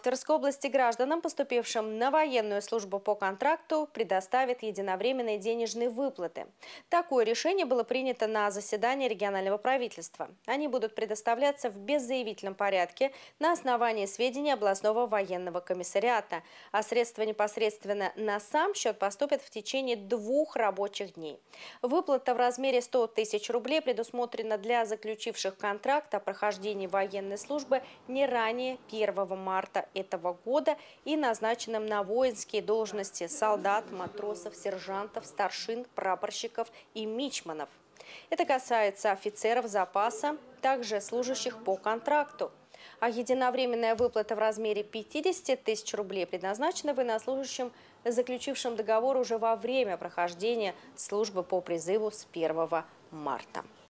В Тверской области гражданам, поступившим на военную службу по контракту, предоставят единовременные денежные выплаты. Такое решение было принято на заседании регионального правительства. Они будут предоставляться в беззаявительном порядке на основании сведений областного военного комиссариата, а средства непосредственно на сам счет поступят в течение двух рабочих дней. Выплата в размере 100 тысяч рублей предусмотрена для заключивших контракт о прохождении военной службы не ранее 1 марта этого года и назначенным на воинские должности солдат, матросов, сержантов, старшин, прапорщиков и мичманов. Это касается офицеров запаса, также служащих по контракту. А единовременная выплата в размере 50 тысяч рублей предназначена военнослужащим, заключившим договор уже во время прохождения службы по призыву с 1 марта.